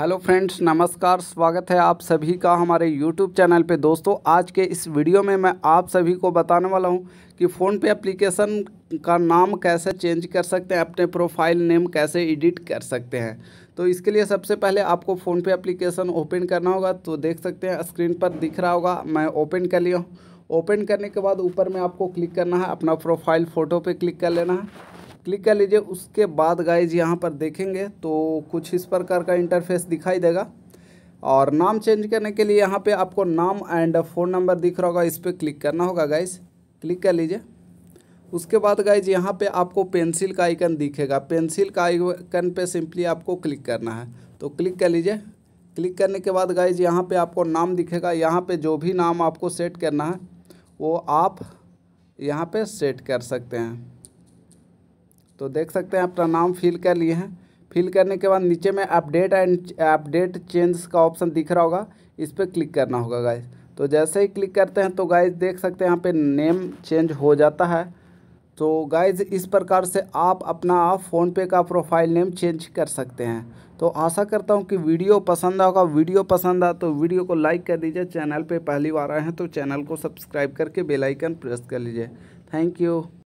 hello friends नमस्कार स्वागत है आप सभी का हमारे यूट्यूब चैनल पे दोस्तों आज के इस वीडियो में मैं आप सभी को बताने वाला हूँ कि फ़ोन पे एप्लीकेशन का नाम कैसे चेंज कर सकते हैं अपने प्रोफाइल नेम कैसे एडिट कर सकते हैं तो इसके लिए सबसे पहले आपको फ़ोन पे एप्लीकेशन ओपन करना होगा तो देख सकते हैं स्क्रीन पर दिख रहा होगा मैं ओपन कर लिया ओपन करने के बाद ऊपर में आपको क्लिक करना है अपना प्रोफाइल फ़ोटो पर क्लिक कर लेना है क्लिक कर लीजिए उसके बाद गाइज यहाँ पर देखेंगे तो कुछ इस प्रकार का इंटरफेस दिखाई देगा और नाम चेंज करने के लिए यहाँ पे आपको नाम एंड फ़ोन नंबर दिख रहा होगा इस पर क्लिक करना होगा गाइज क्लिक कर लीजिए उसके बाद गाइज यहाँ पे आपको पेंसिल का आइकन दिखेगा पेंसिल का आइकन पे सिंपली आपको क्लिक करना है तो क्लिक कर लीजिए क्लिक करने के बाद गाइज यहाँ पे आपको नाम दिखेगा यहाँ पे जो भी नाम आपको सेट करना है वो आप यहाँ पे सेट कर सकते हैं तो देख सकते हैं अपना नाम फिल कर लिए हैं फिल करने के बाद नीचे में अपडेट एंड अपडेट चेंज का ऑप्शन दिख रहा होगा इस पर क्लिक करना होगा गाइज तो जैसे ही क्लिक करते हैं तो गाइज देख सकते हैं यहाँ पे नेम चेंज हो जाता है तो गाइज इस प्रकार से आप अपना फ़ोन पे का प्रोफाइल नेम चेंज कर सकते हैं तो आशा करता हूँ कि वीडियो पसंद आएगा वीडियो पसंद आ तो वीडियो को लाइक कर दीजिए चैनल पर पहली बार आए हैं तो चैनल को सब्सक्राइब करके बेलाइकन प्रेस कर लीजिए थैंक यू